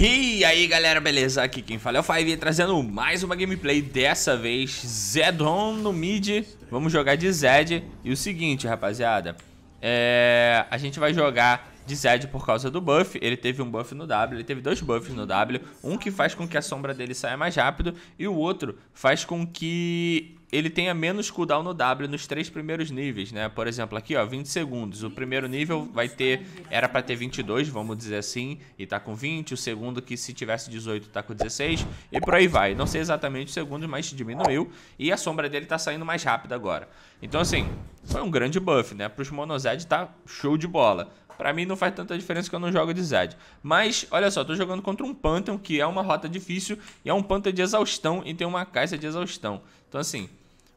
E aí galera, beleza? Aqui quem fala é o Five trazendo mais uma gameplay, dessa vez Zedon no mid Vamos jogar de Zed E o seguinte rapaziada, é... a gente vai jogar de Zed por causa do buff. Ele teve um buff no W, ele teve dois buffs no W. Um que faz com que a sombra dele saia mais rápido e o outro faz com que ele tenha menos cooldown no W nos três primeiros níveis, né? Por exemplo, aqui, ó, 20 segundos. O primeiro nível vai ter, era para ter 22, vamos dizer assim, e tá com 20. O segundo, que se tivesse 18, tá com 16. E por aí vai. Não sei exatamente os segundos, mas diminuiu. E a sombra dele tá saindo mais rápida agora. Então, assim, foi um grande buff, né? Pros Monozed tá show de bola. Para mim não faz tanta diferença que eu não jogo de Zed. Mas, olha só, tô jogando contra um Pantheon, que é uma rota difícil, e é um Pantheon de exaustão, e tem uma caixa de exaustão. Então, assim,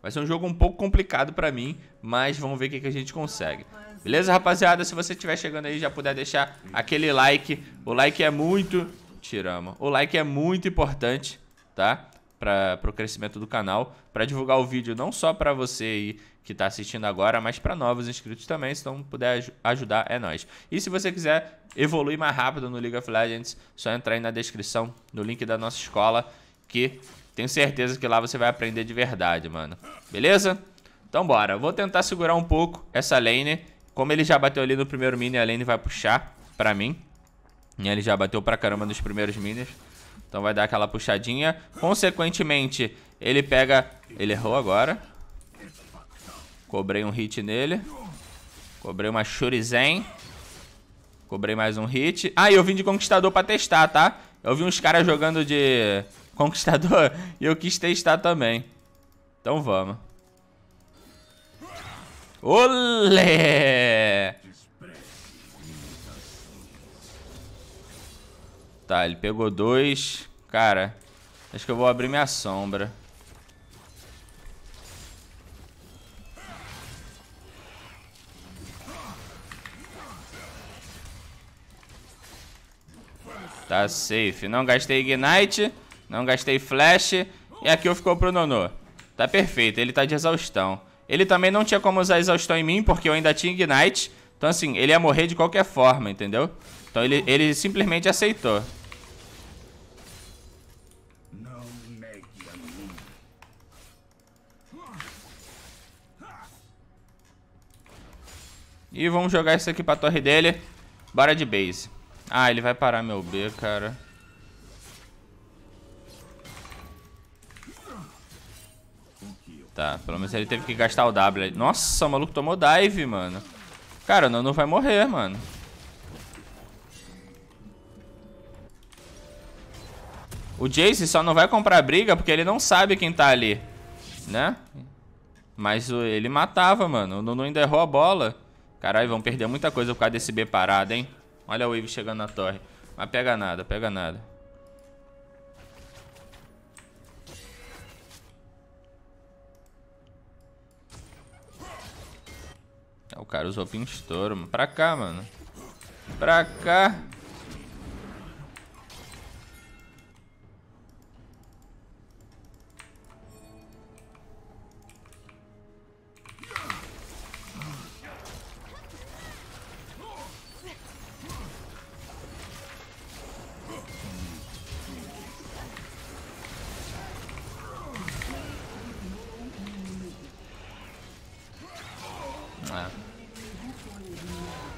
vai ser um jogo um pouco complicado para mim, mas vamos ver o que, que a gente consegue. Beleza, rapaziada? Se você estiver chegando aí, já puder deixar aquele like. O like é muito... Tiramos. O like é muito importante, tá? Para o crescimento do canal, para divulgar o vídeo não só para você aí que está assistindo agora, mas para novos inscritos também, se não puder aj ajudar, é nós. E se você quiser evoluir mais rápido no League of Legends, só entrar aí na descrição, no link da nossa escola, que tenho certeza que lá você vai aprender de verdade, mano. Beleza? Então bora, vou tentar segurar um pouco essa lane, como ele já bateu ali no primeiro mini, a lane vai puxar pra mim. E ele já bateu pra caramba nos primeiros minis. Então vai dar aquela puxadinha. Consequentemente, ele pega... Ele errou agora. Cobrei um hit nele. Cobrei uma Shurizen. Cobrei mais um hit. Ah, e eu vim de Conquistador pra testar, tá? Eu vi uns caras jogando de Conquistador e eu quis testar também. Então vamos. Olé! Tá, ele pegou dois. Cara, acho que eu vou abrir minha sombra. Tá safe. Não gastei Ignite. Não gastei Flash. E aqui eu ficou pro Nonô. Tá perfeito. Ele tá de exaustão. Ele também não tinha como usar exaustão em mim, porque eu ainda tinha Ignite. Então, assim, ele ia morrer de qualquer forma, entendeu? Então, ele, ele simplesmente aceitou. E vamos jogar isso aqui pra torre dele. Bora de base. Ah, ele vai parar meu B, cara. Tá, pelo menos ele teve que gastar o W. Nossa, o maluco tomou dive, mano. Cara, o Nanu vai morrer, mano. O Jace só não vai comprar briga porque ele não sabe quem tá ali, né? Mas ele matava, mano. O Nuno ainda errou a bola. Caralho, vão perder muita coisa por causa desse B parado, hein? Olha a Wave chegando na torre. Mas pega nada, pega nada. É, o cara usou Pinstorm. Pra cá, mano. Pra cá.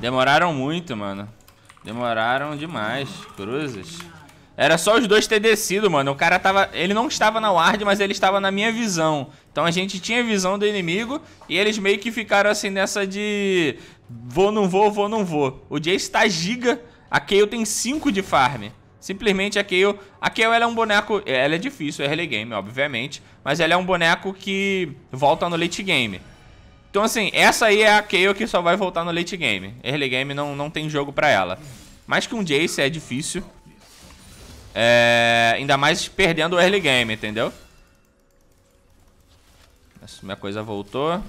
Demoraram muito, mano. Demoraram demais. Cruzes. Era só os dois ter descido, mano. O cara tava... Ele não estava na ward, mas ele estava na minha visão. Então a gente tinha visão do inimigo e eles meio que ficaram assim nessa de... Vou, não vou, vou, não vou. O Jace tá giga. A Kayle tem 5 de farm. Simplesmente a Kayle... A Kayle ela é um boneco... Ela é difícil, é early game, obviamente. Mas ela é um boneco que volta no late game. Então, assim, essa aí é a Kayle que só vai voltar no late game. Early game não, não tem jogo pra ela. Mais que um Jace é difícil. É... Ainda mais perdendo o early game, entendeu? Essa minha coisa voltou.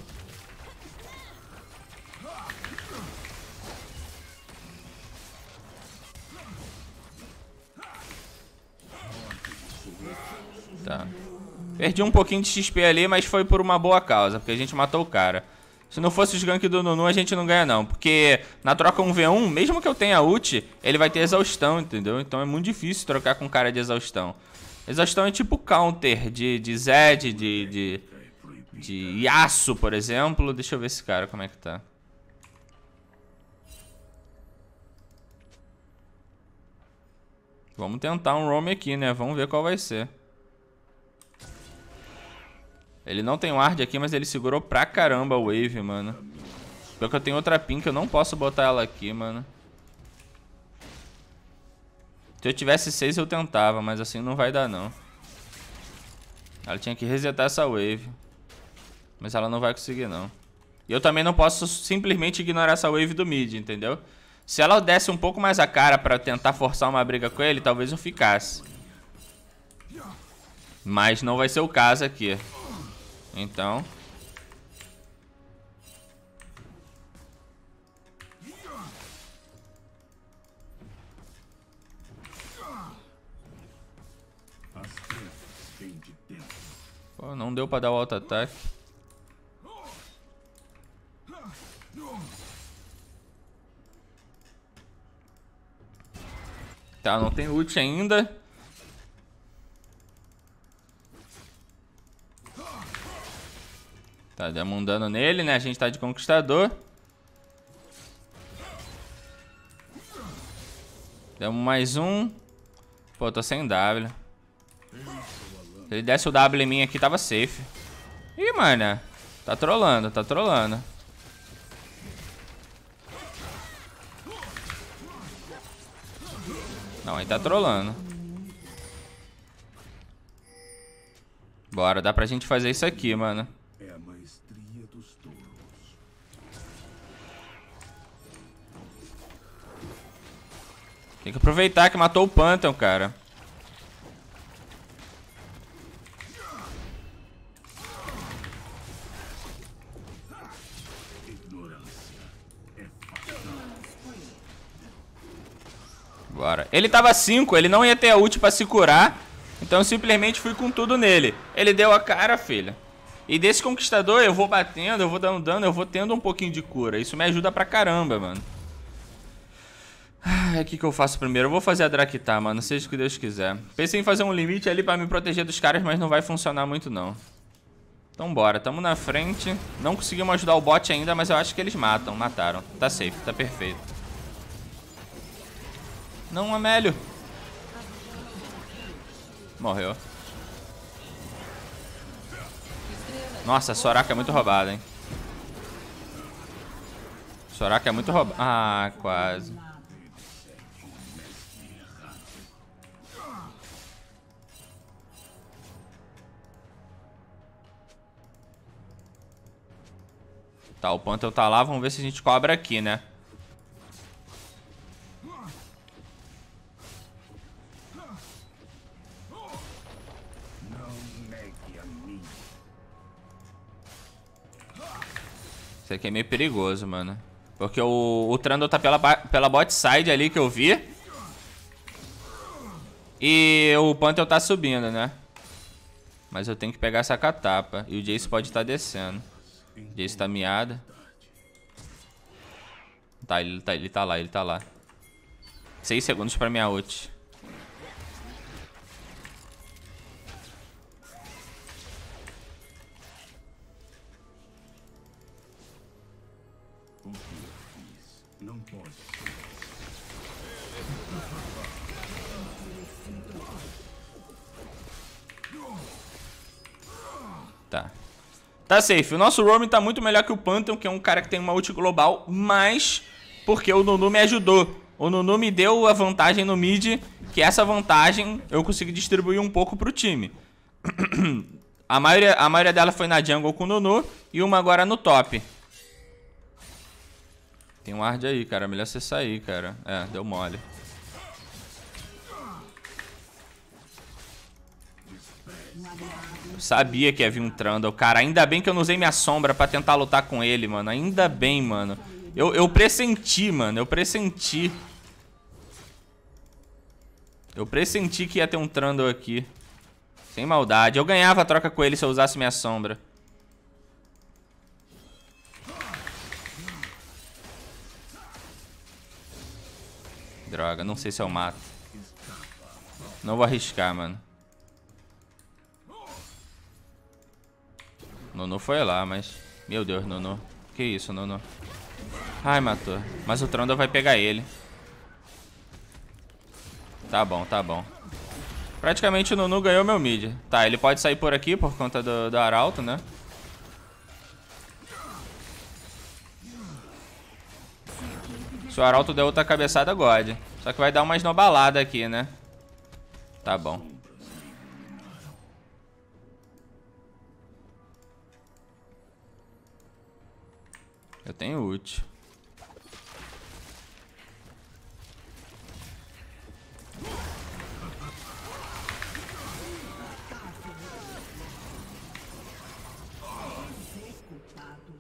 Tá. Perdi um pouquinho de XP ali, mas foi por uma boa causa, porque a gente matou o cara. Se não fosse os gank do Nunu, a gente não ganha não. Porque na troca 1v1, mesmo que eu tenha ult, ele vai ter exaustão, entendeu? Então é muito difícil trocar com cara de exaustão. Exaustão é tipo counter de, de Zed, de, de, de Yasuo, por exemplo. Deixa eu ver esse cara, como é que tá. Vamos tentar um roam aqui, né? Vamos ver qual vai ser. Ele não tem ward aqui, mas ele segurou pra caramba a wave, mano. Pior que eu tenho outra pin que eu não posso botar ela aqui, mano. Se eu tivesse 6 eu tentava, mas assim não vai dar não. Ela tinha que resetar essa wave. Mas ela não vai conseguir não. E eu também não posso simplesmente ignorar essa wave do mid, entendeu? Se ela desse um pouco mais a cara pra tentar forçar uma briga com ele, talvez eu ficasse. Mas não vai ser o caso aqui. Então... Pô, não deu pra dar o auto-ataque. Tá, não tem ult ainda. Tá demandando nele, né? A gente tá de conquistador. Damos mais um. Pô, tô sem W. Se ele desse o W em mim aqui, tava safe. Ih, mano. Tá trolando, tá trolando. Não, aí tá trolando. Bora, dá pra gente fazer isso aqui, mano. Tem que aproveitar que matou o Pantheon, cara. Bora. Ele tava 5, ele não ia ter a ult pra se curar. Então eu simplesmente fui com tudo nele. Ele deu a cara, filha. E desse conquistador eu vou batendo, eu vou dando dano, eu vou tendo um pouquinho de cura. Isso me ajuda pra caramba, mano. Ah, o que, que eu faço primeiro? Eu vou fazer a Drakitar, mano. Seja o que Deus quiser. Pensei em fazer um limite ali pra me proteger dos caras, mas não vai funcionar muito, não. Então bora, tamo na frente. Não conseguimos ajudar o bot ainda, mas eu acho que eles matam. Mataram. Tá safe, tá perfeito. Não, Amélio. Morreu. Nossa, a Soraka é muito roubada, hein? Soraka é muito roubada. Ah, quase. Tá, o Panther tá lá, vamos ver se a gente cobra aqui, né? Isso aqui é meio perigoso, mano. Porque o, o Trundle tá pela, pela bot side ali que eu vi. E o Panther tá subindo, né? Mas eu tenho que pegar essa catapa. E o Jace pode estar tá descendo. Destameada. Tá, ele tá, ele tá lá, ele tá lá. 6 segundos pra minha ult. Tá safe. O nosso roaming tá muito melhor que o Pantheon, que é um cara que tem uma ult global, mas porque o Nunu me ajudou. O Nunu me deu a vantagem no mid, que essa vantagem eu consegui distribuir um pouco pro time. a, maioria, a maioria dela foi na jungle com o Nunu e uma agora no top. Tem um ward aí, cara. Melhor você sair, cara. É, deu mole. Eu sabia que havia um Trundle, cara. Ainda bem que eu não usei minha sombra pra tentar lutar com ele, mano. Ainda bem, mano. Eu, eu pressenti, mano. Eu pressenti. Eu pressenti que ia ter um Trundle aqui. Sem maldade. Eu ganhava a troca com ele se eu usasse minha sombra. Droga, não sei se eu mato. Não vou arriscar, mano. Nono foi lá, mas... Meu Deus, Nono. Que isso, Nono. Ai, matou. Mas o Tronda vai pegar ele. Tá bom, tá bom. Praticamente o Nunu ganhou meu mid. Tá, ele pode sair por aqui por conta do, do Arauto, né? Se o Arauto der outra cabeçada, God. Só que vai dar uma balada aqui, né? Tá bom. Eu tenho ult.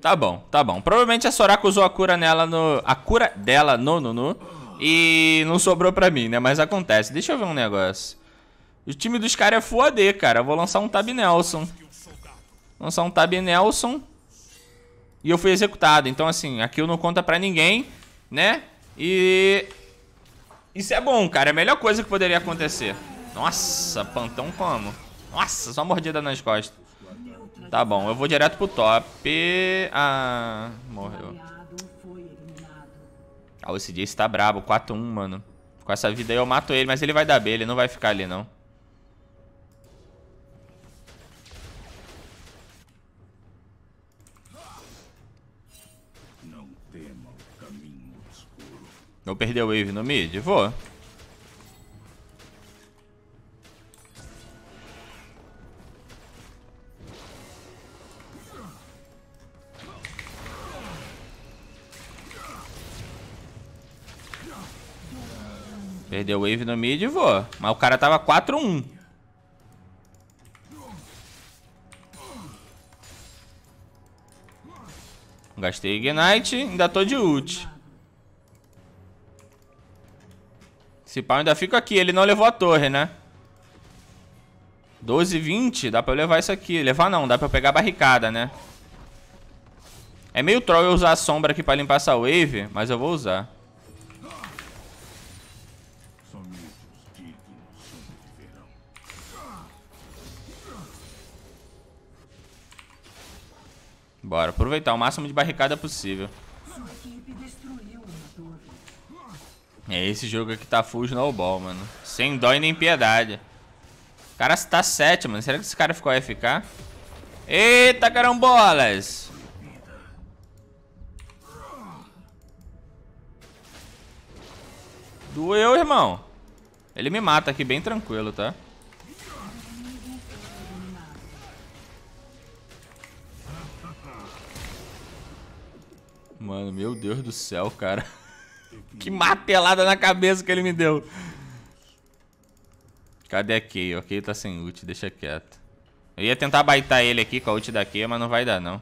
Tá bom, tá bom. Provavelmente a Soraka usou a cura nela no... A cura dela no Nunu. E não sobrou pra mim, né? Mas acontece. Deixa eu ver um negócio. O time dos caras é full AD, cara. Eu vou lançar um Tab Nelson. Lançar um Tab Nelson e eu fui executado. Então, assim, aquilo não conta pra ninguém, né? E... Isso é bom, cara. É a melhor coisa que poderia acontecer. Nossa, pantão como? Nossa, só mordida nas costas. Tá bom, eu vou direto pro top. Ah, morreu. Ah, esse dia está brabo. 4-1, mano. Com essa vida aí eu mato ele, mas ele vai dar B. Ele não vai ficar ali, não. Vou perder o wave no mid? Vou. Perdeu wave no mid e vou. Mas o cara tava 4-1. Gastei Ignite, ainda tô de ult. Esse pau ainda fica aqui. Ele não levou a torre, né? 12, 20. Dá pra eu levar isso aqui. Levar não, dá pra eu pegar a barricada, né? É meio troll eu usar a sombra aqui pra limpar essa wave, mas eu vou usar. Bora, aproveitar o máximo de barricada possível. É esse jogo aqui tá full snowball, mano. Sem dó e nem piedade. O cara tá 7, mano. Será que esse cara ficou AFK? Eita, carambolas! Doeu, irmão. Ele me mata aqui bem tranquilo, tá? Mano, meu Deus do céu, cara. Que martelada na cabeça que ele me deu. Cadê a Kay? Kay tá sem ult, deixa quieto. Eu ia tentar baitar ele aqui com a ult da Kay, mas não vai dar, não.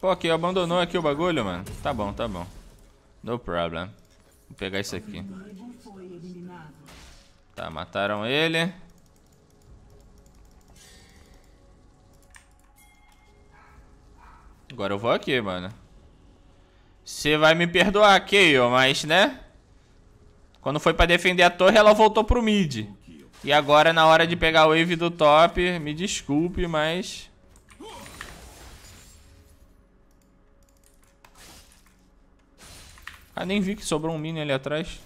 Pô, Kay abandonou aqui o bagulho, mano. Tá bom, tá bom. No problem. Vou pegar isso aqui. Tá, mataram ele. Agora eu vou aqui, mano. Você vai me perdoar, Keio, mas, né? Quando foi pra defender a torre, ela voltou pro mid. E agora, na hora de pegar a wave do top, me desculpe, mas... Ah, nem vi que sobrou um mini ali atrás.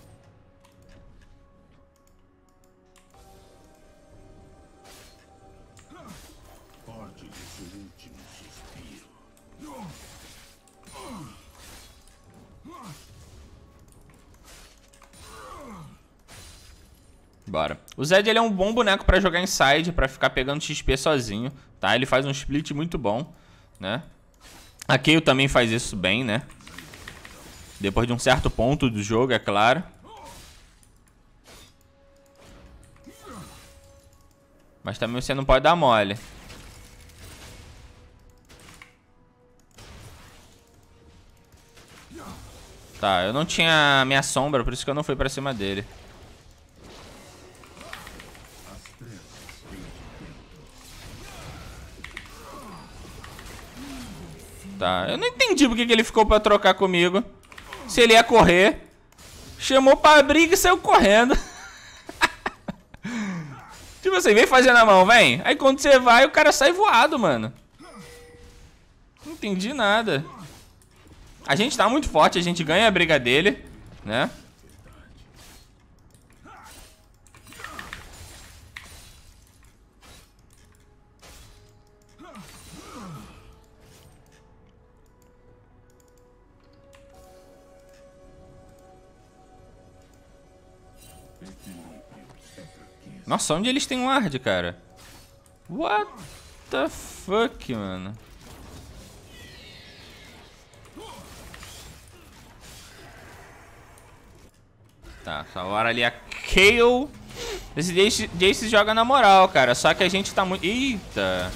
Bora. O Zed ele é um bom boneco pra jogar inside, pra ficar pegando XP sozinho, tá? Ele faz um split muito bom, né? A Kayle também faz isso bem, né? Depois de um certo ponto do jogo, é claro. Mas também você não pode dar mole. Tá, eu não tinha minha sombra, por isso que eu não fui pra cima dele. Tá, eu não entendi porque que ele ficou pra trocar comigo. Se ele ia correr. Chamou pra briga e saiu correndo. tipo assim, vem fazer na mão, vem. Aí quando você vai, o cara sai voado, mano. Não entendi nada. A gente tá muito forte, a gente ganha a briga dele, né? Nossa, onde eles têm um hard, cara? What the fuck, mano? Tá, agora ali a Kale. Esse Jace, Jace joga na moral, cara. Só que a gente tá muito... Eita!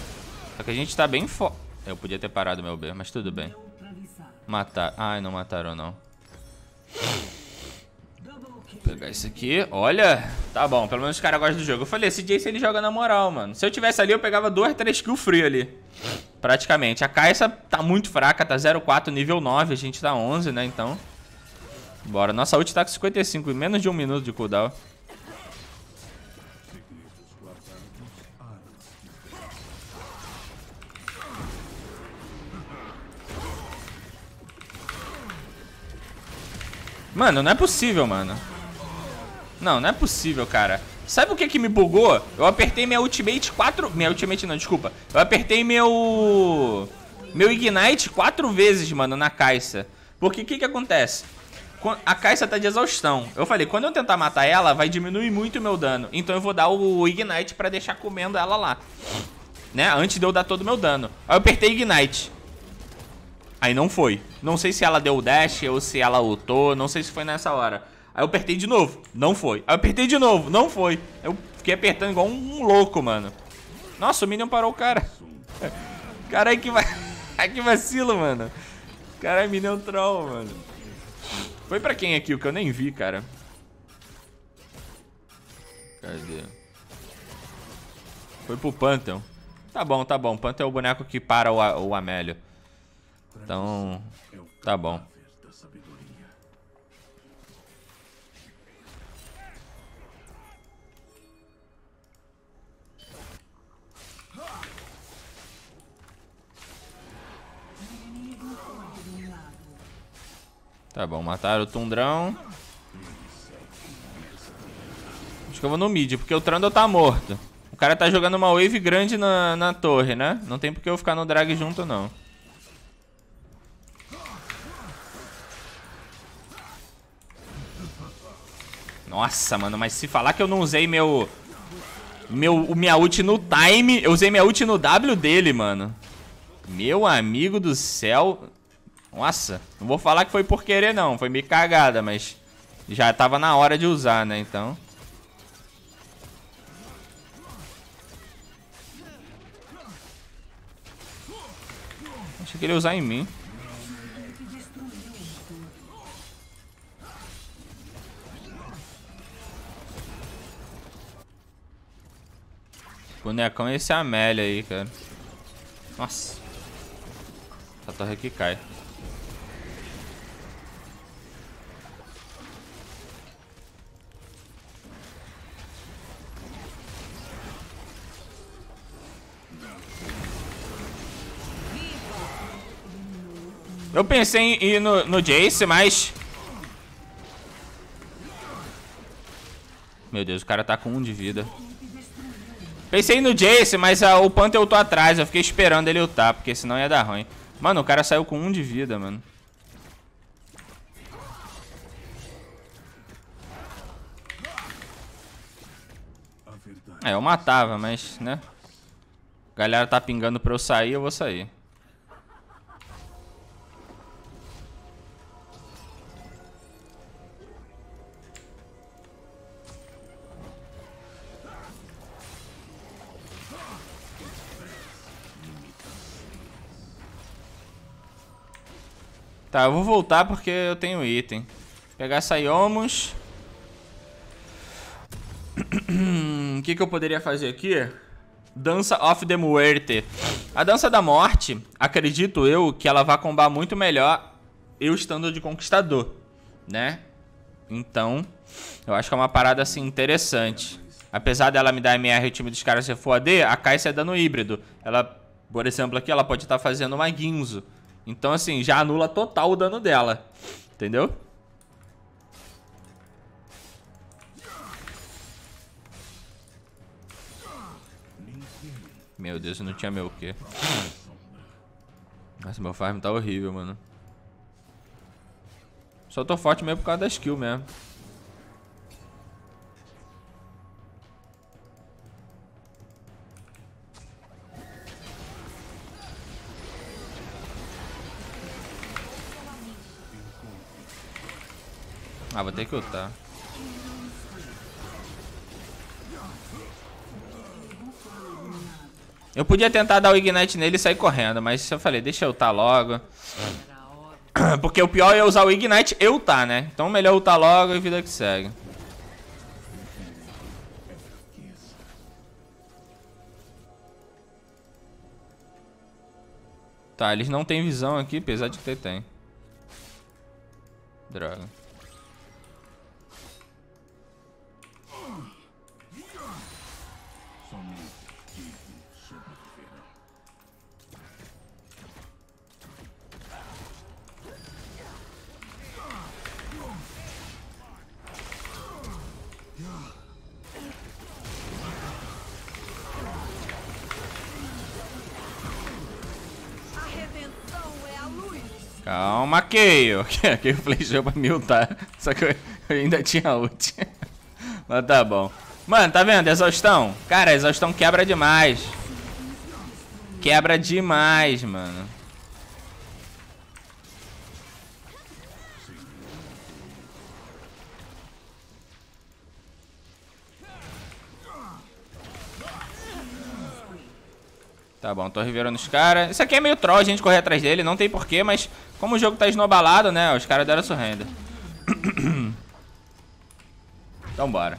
Só que a gente tá bem fo... Eu podia ter parado meu B, mas tudo bem. Matar. Ai, não mataram, não pegar isso aqui. Olha, tá bom. Pelo menos os caras gostam do jogo. Eu falei, esse Jace ele joga na moral, mano. Se eu tivesse ali, eu pegava duas, três kills free ali. Praticamente. A Kaisa tá muito fraca, tá 0,4, nível 9. A gente tá 11, né? Então, bora. Nossa ult tá com 55, em menos de um minuto de cooldown. Mano, não é possível, mano. Não, não é possível, cara. Sabe o que que me bugou? Eu apertei minha ultimate quatro... Minha ultimate não, desculpa. Eu apertei meu... Meu ignite quatro vezes, mano, na caixa. Porque o que que acontece? A caixa tá de exaustão. Eu falei, quando eu tentar matar ela, vai diminuir muito o meu dano. Então eu vou dar o ignite pra deixar comendo ela lá. Né? Antes de eu dar todo o meu dano. Aí eu apertei ignite. Aí não foi. Não sei se ela deu o dash ou se ela ultou. Não sei se foi nessa hora. Aí eu apertei de novo, não foi. Aí eu apertei de novo, não foi. eu fiquei apertando igual um, um louco, mano. Nossa, o Minion parou o cara. Caralho, que, va... que vacilo, mano. Caralho, é Minion troll, mano. Foi pra quem aqui o que eu nem vi, cara? Cadê? Foi pro Pantheon. Tá bom, tá bom. Pantheon é o boneco que para o, o Amélio. Então, tá bom. Tá bom, mataram o Tundrão. Acho que eu vou no mid, porque o Trundle tá morto. O cara tá jogando uma wave grande na, na torre, né? Não tem porque eu ficar no drag junto, não. Nossa, mano, mas se falar que eu não usei meu... Meu, minha ult no time, eu usei minha ult no W dele, mano. Meu amigo do céu. Nossa, não vou falar que foi por querer não, foi meio cagada, mas já tava na hora de usar, né, então... Achei que ele ia usar em mim. Bonecão esse é Amélia aí, cara. Nossa. Essa torre aqui cai. Eu pensei em ir no, no Jace, mas... Meu Deus, o cara tá com um de vida. Pensei no Jace, mas a, ah, o Panther eu tô atrás. Eu fiquei esperando ele lutar, porque senão ia dar ruim. Mano, o cara saiu com um de vida, mano. É, eu matava, mas, né? galera tá pingando pra eu sair, eu vou sair. Tá, eu vou voltar porque eu tenho item. pegar Saiomus. O que, que eu poderia fazer aqui? Dança of the Muerte. A Dança da Morte, acredito eu, que ela vai combar muito melhor eu estando de conquistador, né? Então, eu acho que é uma parada assim interessante. Apesar dela me dar MR e o time dos caras se for AD, a Kai'Sa é dano híbrido. Ela, por exemplo, aqui ela pode estar tá fazendo uma Guinzo. Então, assim, já anula total o dano dela. Entendeu? Meu Deus, eu não tinha meu quê. Nossa, meu farm tá horrível, mano. Só tô forte mesmo por causa da skill mesmo. Ah, vou ter que lutar. Eu podia tentar dar o Ignite nele e sair correndo, mas eu falei, deixa eu ultar logo. Porque o pior é usar o Ignite e ultar, né? Então melhor ultar logo e vida que segue. Tá, eles não têm visão aqui, apesar de que tem. Droga. Caio. Caio flechou pra me ultar. Tá? Só que eu, eu ainda tinha ult. Mas tá bom. Mano, tá vendo? Exaustão. Cara, exaustão quebra demais. Quebra demais, mano. Tá bom, tô revirando os caras. Isso aqui é meio troll a gente correr atrás dele, não tem porquê, mas como o jogo tá esnobalado, né? Os caras deram surrender. então bora.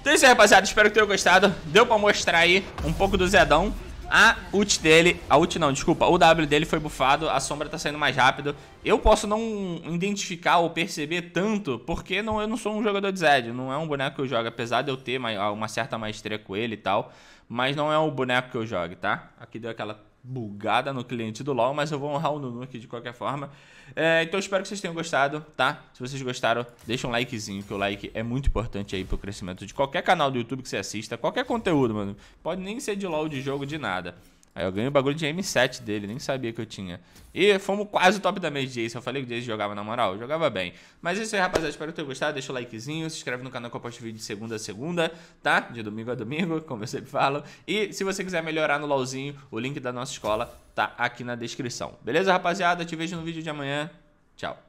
Então é isso aí, rapaziada. Espero que tenham gostado. Deu pra mostrar aí um pouco do Zedão. A ult dele, a ult não, desculpa, o W dele foi bufado, a sombra tá saindo mais rápido. Eu posso não identificar ou perceber tanto, porque não, eu não sou um jogador de Zed, não é um boneco que eu jogo, apesar de eu ter uma, uma certa maestria com ele e tal, mas não é o boneco que eu jogo, tá? Aqui deu aquela bugada no cliente do LoL, mas eu vou honrar o Nunu aqui de qualquer forma. É, então espero que vocês tenham gostado, tá? Se vocês gostaram, deixa um likezinho, que o like é muito importante aí pro crescimento de qualquer canal do YouTube que você assista, qualquer conteúdo, mano. Pode nem ser de LoL, de jogo, de nada. Aí eu ganhei o bagulho de M7 dele, nem sabia que eu tinha. E fomos quase o top da mês de Jace. Eu falei que o Jace jogava na moral, jogava bem. Mas é isso aí, rapaziada. Espero que tenham gostado. Deixa o likezinho, se inscreve no canal que eu posto vídeo de segunda a segunda, tá? De domingo a domingo, como eu sempre falo. E se você quiser melhorar no LOLzinho, o link da nossa escola tá aqui na descrição. Beleza, rapaziada? Te vejo no vídeo de amanhã. Tchau.